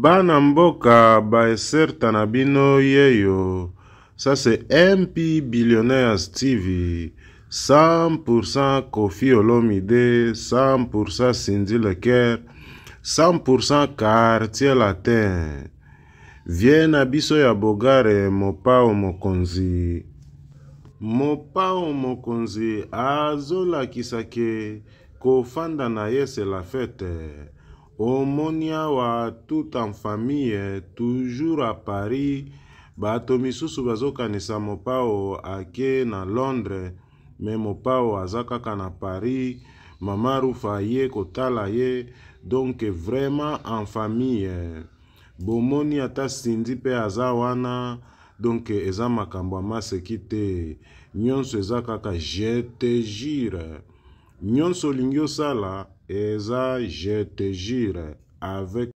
bana-mboka baeserta na bino yeyo sase mp billionaire stevie 100% kofi olomide 100% cindy leker 100% quartier latin vie na biso ya bogare mopao mokonzi mopao mokonzi azolakisa ke kofanda na ye sela fete omoni awa tout en famille toujours à paris bato misusu bazokanisa mopao ake na londres me mopao aza kaka na paris mama rufa aye kotala ye donk vraiment en famille bomoni ata sindi mpe aza wana donk eza makambo ya maseki te nyonso eza kaka je te jure nyonso olingi osala Et ça, je te jure, avec